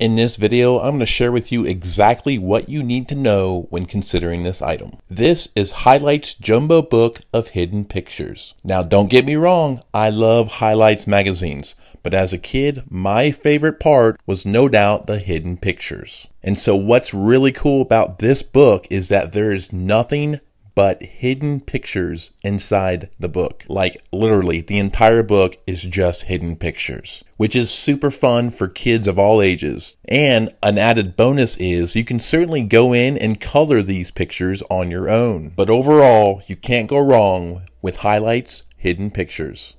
In this video, I'm going to share with you exactly what you need to know when considering this item. This is Highlight's Jumbo Book of Hidden Pictures. Now, don't get me wrong, I love Highlight's magazines, but as a kid, my favorite part was no doubt the hidden pictures. And so what's really cool about this book is that there is nothing but hidden pictures inside the book. Like literally, the entire book is just hidden pictures, which is super fun for kids of all ages. And an added bonus is you can certainly go in and color these pictures on your own. But overall, you can't go wrong with highlights, hidden pictures.